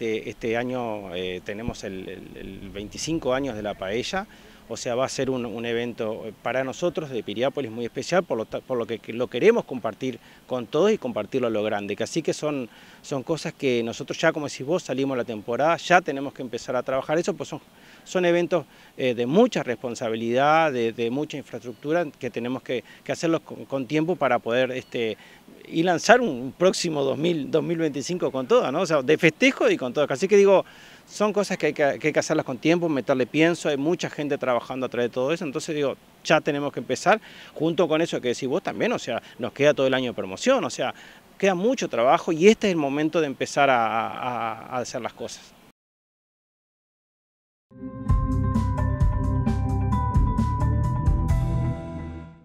Este, este, año eh, tenemos el, 25 años de la paella, o sea, va a ser un, evento eh, para nosotros de Piriápolis muy especial, por lo, que lo queremos compartir con todos y compartirlo a lo grande. así que son, son cosas que nosotros ya, como decís vos, salimos la temporada, ya tenemos que empezar a trabajar eso, pues son, son eventos eh, de mucha responsabilidad, de, mucha infraestructura, que tenemos que, hacerlos con, con, tiempo para poder este, y lanzar un próximo 2025 con todas, ¿no? O sea, de festejo y con todo. Así que digo, son cosas que hay que, hacerlas con tiempo, meterle pienso, hay mucha gente trabajando a través de todo eso, entonces digo, ya tenemos que empezar, junto con eso que decís vos también, o sea, nos queda todo el año de promoción, o sea, queda mucho trabajo y este es el momento de empezar a hacer las cosas.